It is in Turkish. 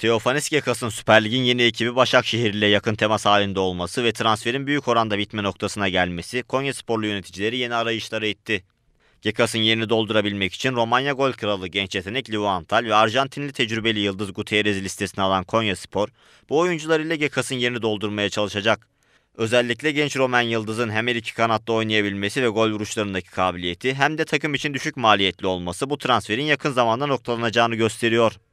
Teofanis Gekas'ın Süper Lig'in yeni ekibi Başakşehir ile yakın temas halinde olması ve transferin büyük oranda bitme noktasına gelmesi Konya sporlu yöneticileri yeni arayışlara itti. Gekas'ın yerini doldurabilmek için Romanya gol kralı genç yetenek Liu Antal ve Arjantinli tecrübeli Yıldız Gutierrez listesine alan Konya Spor, bu oyuncular ile Gekas'ın yerini doldurmaya çalışacak. Özellikle genç Roman Yıldız'ın hem her iki kanatta oynayabilmesi ve gol vuruşlarındaki kabiliyeti hem de takım için düşük maliyetli olması bu transferin yakın zamanda noktalanacağını gösteriyor.